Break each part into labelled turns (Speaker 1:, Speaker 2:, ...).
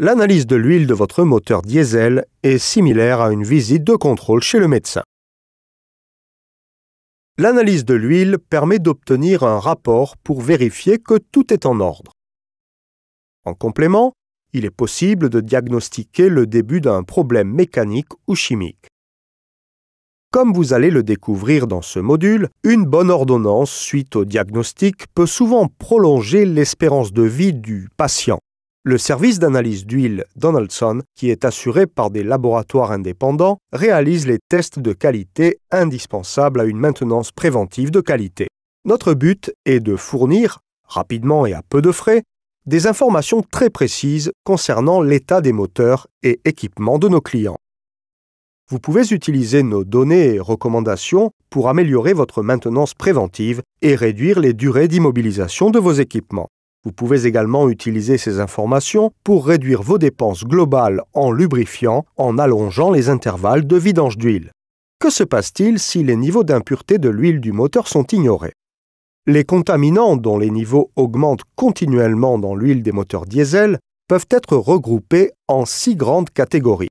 Speaker 1: l'analyse de l'huile de votre moteur diesel est similaire à une visite de contrôle chez le médecin. L'analyse de l'huile permet d'obtenir un rapport pour vérifier que tout est en ordre. En complément, il est possible de diagnostiquer le début d'un problème mécanique ou chimique. Comme vous allez le découvrir dans ce module, une bonne ordonnance suite au diagnostic peut souvent prolonger l'espérance de vie du patient. Le service d'analyse d'huile Donaldson, qui est assuré par des laboratoires indépendants, réalise les tests de qualité indispensables à une maintenance préventive de qualité. Notre but est de fournir, rapidement et à peu de frais, des informations très précises concernant l'état des moteurs et équipements de nos clients. Vous pouvez utiliser nos données et recommandations pour améliorer votre maintenance préventive et réduire les durées d'immobilisation de vos équipements. Vous pouvez également utiliser ces informations pour réduire vos dépenses globales en lubrifiant en allongeant les intervalles de vidange d'huile. Que se passe-t-il si les niveaux d'impureté de l'huile du moteur sont ignorés Les contaminants dont les niveaux augmentent continuellement dans l'huile des moteurs diesel peuvent être regroupés en six grandes catégories.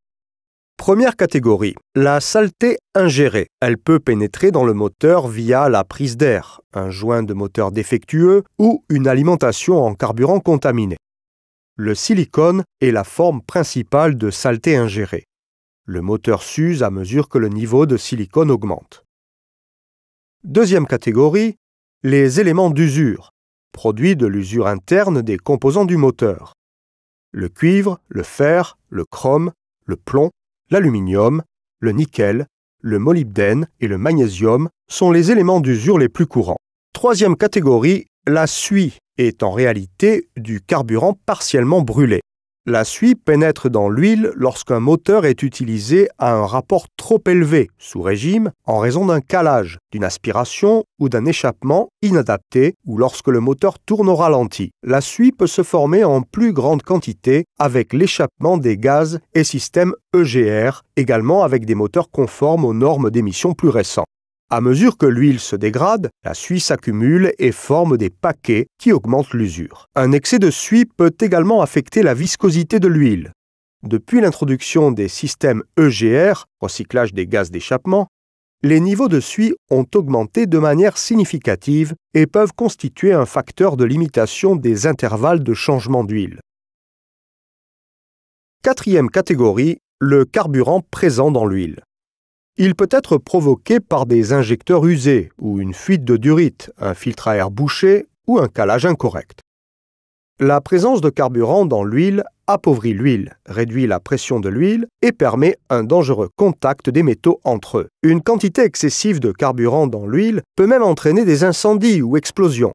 Speaker 1: Première catégorie, la saleté ingérée. Elle peut pénétrer dans le moteur via la prise d'air, un joint de moteur défectueux ou une alimentation en carburant contaminé. Le silicone est la forme principale de saleté ingérée. Le moteur s'use à mesure que le niveau de silicone augmente. Deuxième catégorie, les éléments d'usure, produits de l'usure interne des composants du moteur. Le cuivre, le fer, le chrome, le plomb l'aluminium, le nickel, le molybdène et le magnésium sont les éléments d'usure les plus courants. Troisième catégorie, la suie est en réalité du carburant partiellement brûlé. La suie pénètre dans l'huile lorsqu'un moteur est utilisé à un rapport trop élevé, sous régime, en raison d'un calage, d'une aspiration ou d'un échappement inadapté ou lorsque le moteur tourne au ralenti. La suie peut se former en plus grande quantité avec l'échappement des gaz et systèmes EGR, également avec des moteurs conformes aux normes d'émission plus récentes. À mesure que l'huile se dégrade, la suie s'accumule et forme des paquets qui augmentent l'usure. Un excès de suie peut également affecter la viscosité de l'huile. Depuis l'introduction des systèmes EGR, recyclage des gaz d'échappement, les niveaux de suie ont augmenté de manière significative et peuvent constituer un facteur de limitation des intervalles de changement d'huile. Quatrième catégorie, le carburant présent dans l'huile. Il peut être provoqué par des injecteurs usés ou une fuite de durite, un filtre à air bouché ou un calage incorrect. La présence de carburant dans l'huile appauvrit l'huile, réduit la pression de l'huile et permet un dangereux contact des métaux entre eux. Une quantité excessive de carburant dans l'huile peut même entraîner des incendies ou explosions.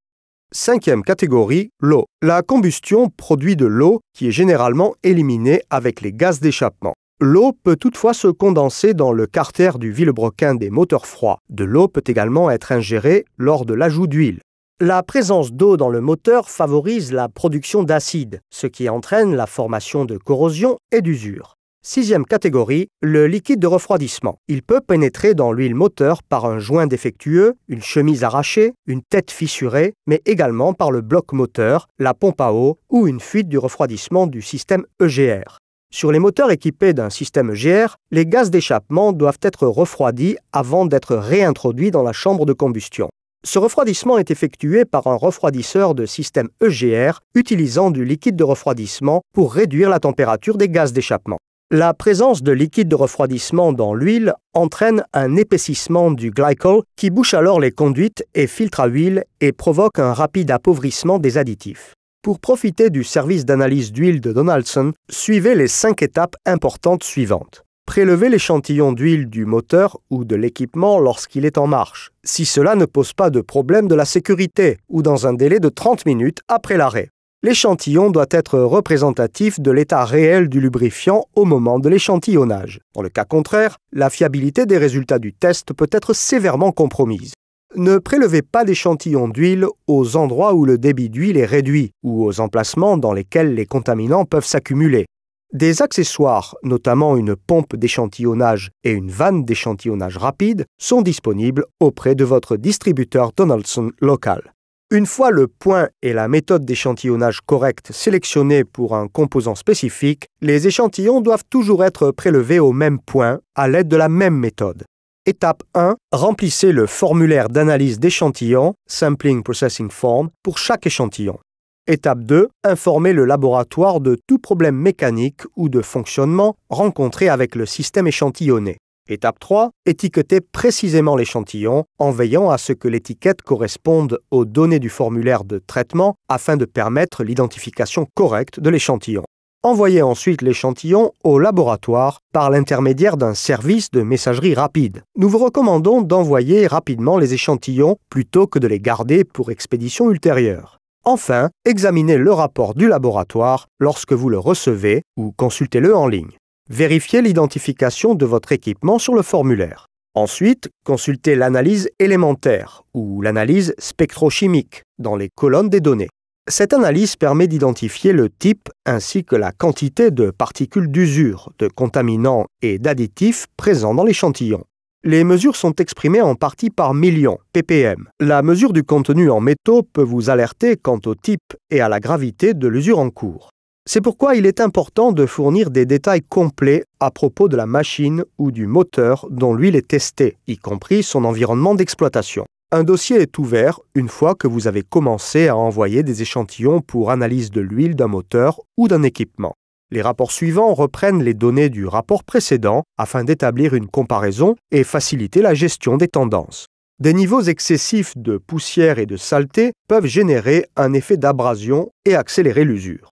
Speaker 1: Cinquième catégorie, l'eau. La combustion produit de l'eau qui est généralement éliminée avec les gaz d'échappement. L'eau peut toutefois se condenser dans le carter du vilebrequin des moteurs froids. De l'eau peut également être ingérée lors de l'ajout d'huile. La présence d'eau dans le moteur favorise la production d'acide, ce qui entraîne la formation de corrosion et d'usure. Sixième catégorie, le liquide de refroidissement. Il peut pénétrer dans l'huile moteur par un joint défectueux, une chemise arrachée, une tête fissurée, mais également par le bloc moteur, la pompe à eau ou une fuite du refroidissement du système EGR. Sur les moteurs équipés d'un système EGR, les gaz d'échappement doivent être refroidis avant d'être réintroduits dans la chambre de combustion. Ce refroidissement est effectué par un refroidisseur de système EGR utilisant du liquide de refroidissement pour réduire la température des gaz d'échappement. La présence de liquide de refroidissement dans l'huile entraîne un épaississement du glycol qui bouche alors les conduites et filtre à huile et provoque un rapide appauvrissement des additifs. Pour profiter du service d'analyse d'huile de Donaldson, suivez les cinq étapes importantes suivantes. Prélevez l'échantillon d'huile du moteur ou de l'équipement lorsqu'il est en marche, si cela ne pose pas de problème de la sécurité ou dans un délai de 30 minutes après l'arrêt. L'échantillon doit être représentatif de l'état réel du lubrifiant au moment de l'échantillonnage. Dans le cas contraire, la fiabilité des résultats du test peut être sévèrement compromise. Ne prélevez pas d'échantillons d'huile aux endroits où le débit d'huile est réduit ou aux emplacements dans lesquels les contaminants peuvent s'accumuler. Des accessoires, notamment une pompe d'échantillonnage et une vanne d'échantillonnage rapide, sont disponibles auprès de votre distributeur Donaldson local. Une fois le point et la méthode d'échantillonnage corrects sélectionnés pour un composant spécifique, les échantillons doivent toujours être prélevés au même point à l'aide de la même méthode. Étape 1. Remplissez le formulaire d'analyse d'échantillons, Sampling Processing Form, pour chaque échantillon. Étape 2. Informez le laboratoire de tout problème mécanique ou de fonctionnement rencontré avec le système échantillonné. Étape 3. Étiquetez précisément l'échantillon en veillant à ce que l'étiquette corresponde aux données du formulaire de traitement afin de permettre l'identification correcte de l'échantillon. Envoyez ensuite l'échantillon au laboratoire par l'intermédiaire d'un service de messagerie rapide. Nous vous recommandons d'envoyer rapidement les échantillons plutôt que de les garder pour expédition ultérieure. Enfin, examinez le rapport du laboratoire lorsque vous le recevez ou consultez-le en ligne. Vérifiez l'identification de votre équipement sur le formulaire. Ensuite, consultez l'analyse élémentaire ou l'analyse spectrochimique dans les colonnes des données. Cette analyse permet d'identifier le type ainsi que la quantité de particules d'usure, de contaminants et d'additifs présents dans l'échantillon. Les mesures sont exprimées en partie par millions, ppm. La mesure du contenu en métaux peut vous alerter quant au type et à la gravité de l'usure en cours. C'est pourquoi il est important de fournir des détails complets à propos de la machine ou du moteur dont l'huile est testée, y compris son environnement d'exploitation. Un dossier est ouvert une fois que vous avez commencé à envoyer des échantillons pour analyse de l'huile d'un moteur ou d'un équipement. Les rapports suivants reprennent les données du rapport précédent afin d'établir une comparaison et faciliter la gestion des tendances. Des niveaux excessifs de poussière et de saleté peuvent générer un effet d'abrasion et accélérer l'usure.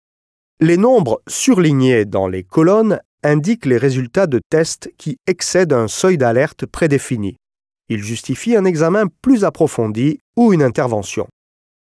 Speaker 1: Les nombres surlignés dans les colonnes indiquent les résultats de tests qui excèdent un seuil d'alerte prédéfini. Il justifie un examen plus approfondi ou une intervention.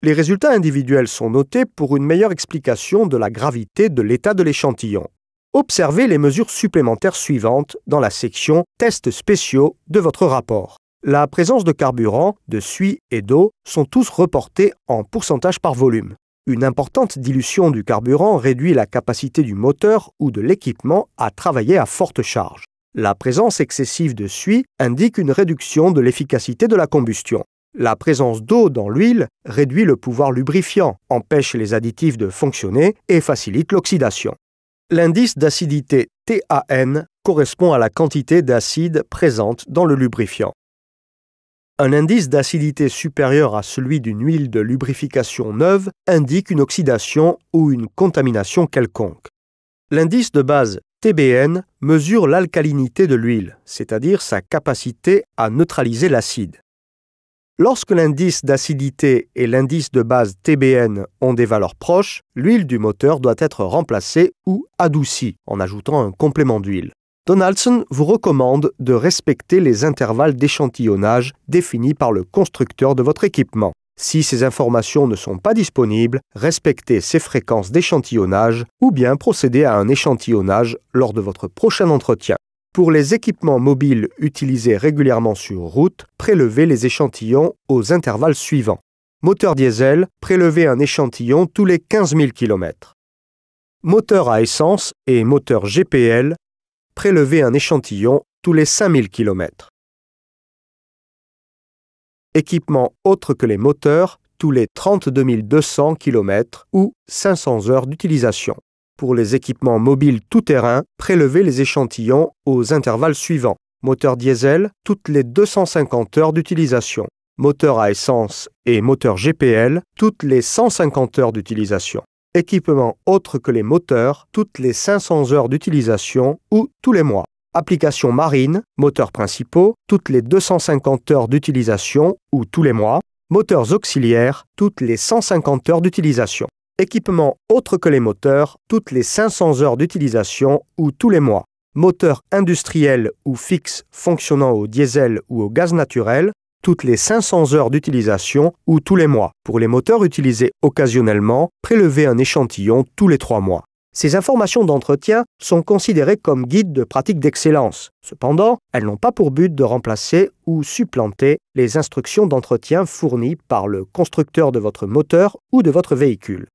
Speaker 1: Les résultats individuels sont notés pour une meilleure explication de la gravité de l'état de l'échantillon. Observez les mesures supplémentaires suivantes dans la section Tests spéciaux de votre rapport. La présence de carburant, de suie et d'eau sont tous reportés en pourcentage par volume. Une importante dilution du carburant réduit la capacité du moteur ou de l'équipement à travailler à forte charge. La présence excessive de suie indique une réduction de l'efficacité de la combustion. La présence d'eau dans l'huile réduit le pouvoir lubrifiant, empêche les additifs de fonctionner et facilite l'oxydation. L'indice d'acidité TAN correspond à la quantité d'acide présente dans le lubrifiant. Un indice d'acidité supérieur à celui d'une huile de lubrification neuve indique une oxydation ou une contamination quelconque. L'indice de base TBN mesure l'alcalinité de l'huile, c'est-à-dire sa capacité à neutraliser l'acide. Lorsque l'indice d'acidité et l'indice de base TBN ont des valeurs proches, l'huile du moteur doit être remplacée ou adoucie en ajoutant un complément d'huile. Donaldson vous recommande de respecter les intervalles d'échantillonnage définis par le constructeur de votre équipement. Si ces informations ne sont pas disponibles, respectez ces fréquences d'échantillonnage ou bien procédez à un échantillonnage lors de votre prochain entretien. Pour les équipements mobiles utilisés régulièrement sur route, prélevez les échantillons aux intervalles suivants. Moteur diesel, prélevez un échantillon tous les 15 000 km. Moteur à essence et moteur GPL, prélevez un échantillon tous les 5 000 km équipement autre que les moteurs, tous les 32 200 km ou 500 heures d'utilisation. Pour les équipements mobiles tout-terrain, prélevez les échantillons aux intervalles suivants. Moteur diesel, toutes les 250 heures d'utilisation. Moteur à essence et moteur GPL, toutes les 150 heures d'utilisation. Équipement autre que les moteurs, toutes les 500 heures d'utilisation ou tous les mois applications marines, moteurs principaux, toutes les 250 heures d'utilisation ou tous les mois, moteurs auxiliaires, toutes les 150 heures d'utilisation, équipements autres que les moteurs, toutes les 500 heures d'utilisation ou tous les mois, moteurs industriels ou fixes fonctionnant au diesel ou au gaz naturel, toutes les 500 heures d'utilisation ou tous les mois, pour les moteurs utilisés occasionnellement, prélevez un échantillon tous les trois mois. Ces informations d'entretien sont considérées comme guides de pratique d'excellence. Cependant, elles n'ont pas pour but de remplacer ou supplanter les instructions d'entretien fournies par le constructeur de votre moteur ou de votre véhicule.